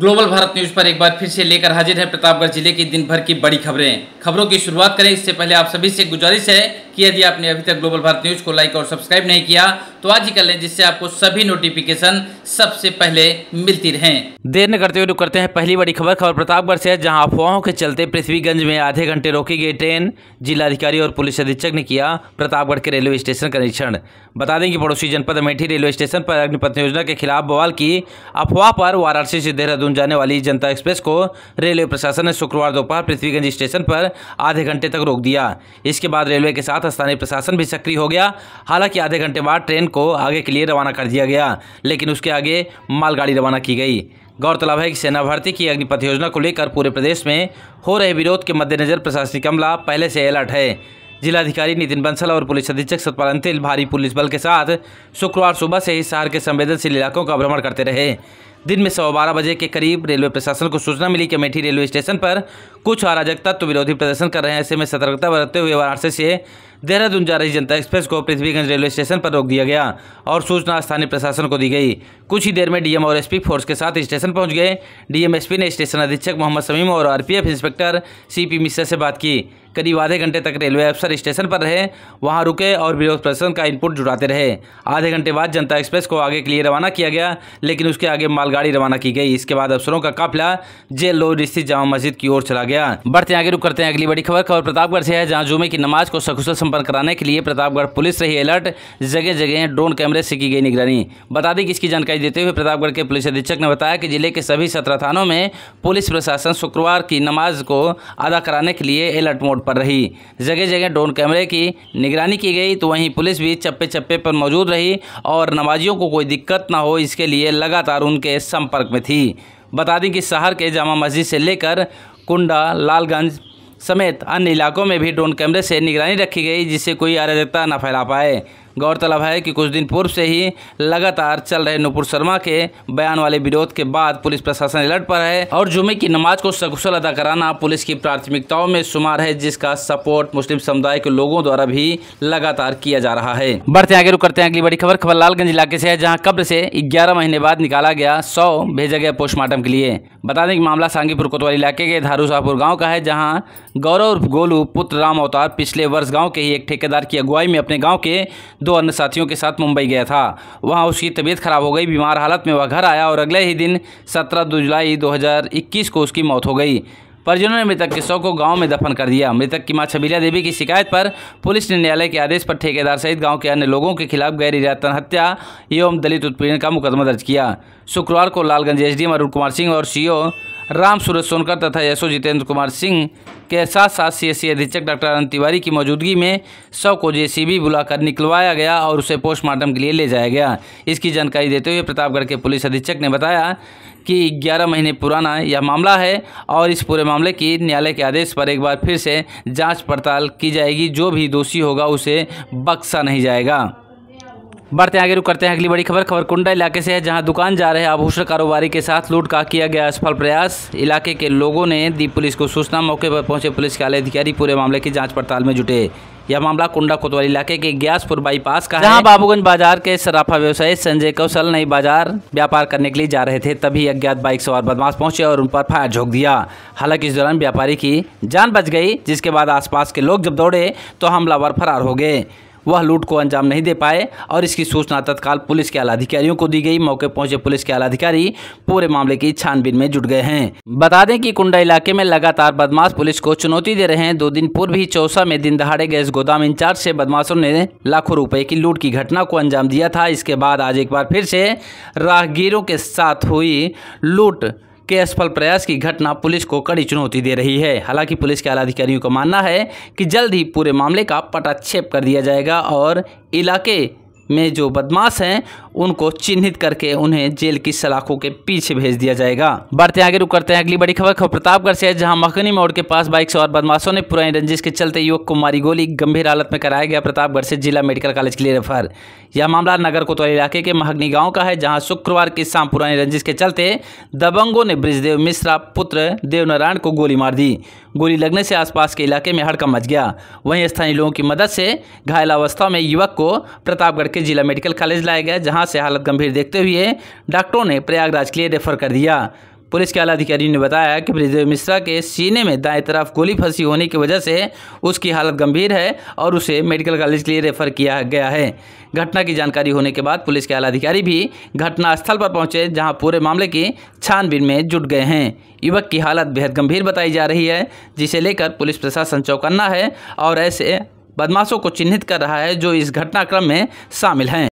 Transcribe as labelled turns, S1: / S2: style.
S1: global Bharat news पर एक बार फिर से लेकर हाजिर है प्रतापगढ़ जिले की दिन भर की बड़ी खबरें खबरों की शुरुआत करें इससे पहले आप सभी से गुजारिश है कि यदि आपने अभी तक ग्लोबल भारत न्यूज़ को लाइक और सब्सक्राइब नहीं किया तो आज ही कर लें जिससे आपको सभी नोटिफिकेशन सबसे पहले मिलती रहें देर न करते हुए रुक करते हैं पहली बड़ी खबर खबर प्रतापगढ़ से जहां अफवाहों के चलते पृथ्वीगंज में आधे घंटे रोकी गई ट्रेन जिलाधिकारी और पुलिस अधीक्षक ने किया प्रतापगढ़ के रेलवे स्टेशन का निरीक्षण बता दें कि पड़ोसी जनपद अमेठी रेलवे स्टेशन पर अग्निपथ योजना के खिलाफ बवाल की अफवाह पर वाराणसी से देहरादून जाने वाली जनता एक्सप्रेस को रेलवे प्रशासन ने शुक्रवार दोपहर पृथ्वीगंज स्टेशन पर आधे घंटे तक रोक दिया इसके बाद रेलवे के साथ साथ स्थानीय प्रशासन भी सक्रिय हो गया हालांकि आधे घंटे बाद ट्रेन को आगे के लिए रवाना कर दिया गया लेकिन उसके आगे मालगाड़ी रवाना की गई गौरतलब है कि सेना भर्ती की अग्निपथ योजना को लेकर पूरे प्रदेश में हो रहे विरोध के मद्देनजर प्रशासनिक अमला पहले से अलर्ट है जिलाधिकारी नितिन बंसल और पुलिस अधीक्षक सतपाल अंतिल भारी पुलिस बल के साथ शुक्रवार सुबह से ही शहर के संवेदनशील इलाकों का भ्रमण करते रहे दिन में सवा बारह बजे के करीब रेलवे प्रशासन को सूचना मिली कि अमेठी रेलवे स्टेशन पर कुछ अराजक तत्व तो विरोधी प्रदर्शन कर रहे हैं ऐसे में सतर्कता बरतते हुए वाराणसी से देहरादून जा रही जनता एक्सप्रेस को पृथ्वीगंज रेलवे स्टेशन पर रोक दिया गया और सूचना स्थानीय प्रशासन को दी गई कुछ ही देर में डीएम और एसपी फोर्स के साथ स्टेशन पहुंच गए डीएमएसपी ने स्टेशन अधीक्षक मोहम्मद समीम और आरपीएफ इंस्पेक्टर सीपी मिश्रा से बात की करीब आधे घंटे तक रेलवे अफसर स्टेशन पर रहे वहां रुके और विरोध प्रदर्शन का इनपुट जुटाते रहे आधे घंटे बाद जनता एक्सप्रेस को आगे के लिए रवाना किया गया लेकिन उसके आगे मालगाड़ी रवाना की गई इसके बाद अफसरों का काफिला जेल लोड स्थित जामा मस्जिद की ओर चला गया बढ़ते आगे रुक करते हैं अगली बड़ी खबर खबर प्रतापगढ़ से है जहाँ जुमे की नमाज को सकुशल संपर्क कराने के लिए प्रतापगढ़ पुलिस रही अलर्ट जगह जगह ड्रोन कैमरे से की गई निगरानी बता दें कि इसकी जानकारी देते हुए प्रतापगढ़ के पुलिस अधीक्षक ने बताया कि जिले के सभी सत्रह थानों में पुलिस प्रशासन शुक्रवार की नमाज को अदा कराने के लिए अलर्ट मोड पर रही जगह जगह ड्रोन कैमरे की निगरानी की गई तो वहीं पुलिस भी चप्पे चप्पे पर मौजूद रही और नमाजियों को कोई दिक्कत ना हो इसके लिए लगातार उनके संपर्क में थी बता दें कि शहर के जामा मस्जिद से लेकर कुंडा लालगंज समेत अन्य इलाकों में भी ड्रोन कैमरे से निगरानी रखी गई जिससे कोई अराजकता न फैला पाए गौरतलब है कि कुछ दिन पूर्व से ही लगातार चल रहे नुपुर शर्मा के बयान वाले विरोध के बाद पुलिस प्रशासन अलर्ट पर है और जुमे की नमाज को सकुशल अदा कराना पुलिस की प्राथमिकताओं में शुमार है जिसका सपोर्ट मुस्लिम समुदाय के लोगों द्वारा भी लगातार किया जा रहा है बढ़ते आगे रुक करते हैं अगली बड़ी खबर खबर लालगंज इलाके से है जहाँ कब्र से ग्यारह महीने बाद निकाला गया सौ भेजा गया पोस्टमार्टम के लिए बता दें कि मामला सांगीपुर कोतवाली इलाके के धारू शाहपुर गाँव का है जहाँ गौरव गोलू पुत्र राम अवतार पिछले वर्ष गाँव के ही एक ठेकेदार की अगुवाई में अपने गाँव के दो अन्य साथियों के साथ मुंबई गया था वहां उसकी तबीयत खराब हो गई बीमार हालत में वह घर आया और अगले ही दिन सत्रह जुलाई 2021 को उसकी मौत हो गई परिजनों ने मृतक के शव को गांव में दफन कर दिया मृतक की मां छबीला देवी की शिकायत पर पुलिस ने न्यायालय के आदेश पर ठेकेदार सहित गांव के अन्य लोगों के खिलाफ गैर इरादतन हत्या एवं दलित उत्पीड़न का मुकदमा दर्ज किया शुक्रवार को लालगंज एसडीएम अरुण कुमार सिंह और सीओ राम सूरज सोनकर तथा यशो जितेंद्र कुमार सिंह के साथ साथ सीएससी e अधीक्षक डॉक्टर अनंत तिवारी की मौजूदगी में शव को जेसीबी बुलाकर निकलवाया गया और उसे पोस्टमार्टम के लिए ले जाया गया इसकी जानकारी देते हुए प्रतापगढ़ के पुलिस अधीक्षक ने बताया कि 11 महीने पुराना यह मामला है और इस पूरे मामले की न्यायालय के आदेश पर एक बार फिर से जांच पड़ताल की जाएगी जो भी दोषी होगा उसे बख्शा नहीं जाएगा बढ़ते आगे रुक करते हैं अगली बड़ी खबर खबर कुंडा इलाके से है जहां दुकान जा रहे आभूषण कारोबारी के साथ लूट का किया गया असफल प्रयास इलाके के लोगों ने दी पुलिस को सूचना मौके पर पहुंचे पुलिस के आले अधिकारी पूरे मामले की जांच पड़ताल में जुटे यह मामला कुंडा कोतवाली इलाके के ग्यासपुर बाईपास का जहाँ बाबूगंज बाजार के सराफा व्यवसायी संजय कौशल नई बाजार व्यापार करने के लिए जा रहे थे तभी अज्ञात बाइक सवार बदमाश पहुंचे और उन पर फायर झोंक दिया हालांकि इस दौरान व्यापारी की जान बच गई जिसके बाद आसपास के लोग जब दौड़े तो हमलावर फरार हो गए वह लूट को अंजाम नहीं दे पाए और इसकी सूचना तत्काल पुलिस के आला अधिकारियों को दी गई मौके पहुंचे पुलिस के आला अधिकारी पूरे मामले की छानबीन में जुट गए हैं बता दें कि कुंडा इलाके में लगातार बदमाश पुलिस को चुनौती दे रहे हैं दो दिन पूर्व ही चौसा में दिन दहाड़े गैस गोदाम इंचार्ज से बदमाशों ने लाखों रुपए की लूट की घटना को अंजाम दिया था इसके बाद आज एक बार फिर से राहगीरों के साथ हुई लूट के असफल प्रयास की घटना पुलिस को कड़ी चुनौती दे रही है हालांकि पुलिस के आला अधिकारियों का मानना है कि जल्द ही पूरे मामले का पटाक्षेप कर दिया जाएगा और इलाके में जो बदमाश हैं उनको चिन्हित करके उन्हें जेल की सलाखों के पीछे भेज दिया जाएगा बढ़ते आगे रुक करते हैं अगली बड़ी खबर प्रतापगढ़ से जहां मखनी मोड़ के पास बाइक सवार बदमाशों ने पुरानी रंजिश के चलते युवक को मारी गोली गंभीर हालत में कराया गया प्रतापगढ़ से जिला मेडिकल कॉलेज के लिए रेफर यह मामला नगर कोतवाली इलाके के महगनी गांव का है जहां शुक्रवार की शाम पुरानी रंजिश के चलते दबंगों ने ब्रिजदेव मिश्रा पुत्र देवनारायण को गोली मार दी गोली लगने से आसपास के इलाके में हड़कम मच गया वहीं स्थानीय लोगों की मदद से घायल अवस्था में युवक को प्रतापगढ़ के जिला मेडिकल कॉलेज लाया गया जहाँ जहां से हालत गंभीर देखते हुए डॉक्टरों ने प्रयागराज के लिए रेफर कर दिया पुलिस के आला अधिकारी ने बताया कि ब्रजदेव मिश्रा के सीने में दाएं तरफ गोली फंसी होने की वजह से उसकी हालत गंभीर है और उसे मेडिकल कॉलेज के लिए रेफर किया गया है घटना की जानकारी होने के बाद पुलिस के आला अधिकारी भी घटनास्थल पर पहुंचे जहां पूरे मामले की छानबीन में जुट गए हैं युवक की हालत बेहद गंभीर बताई जा रही है जिसे लेकर पुलिस प्रशासन चौकन्ना है और ऐसे बदमाशों को चिन्हित कर रहा है जो इस घटनाक्रम में शामिल हैं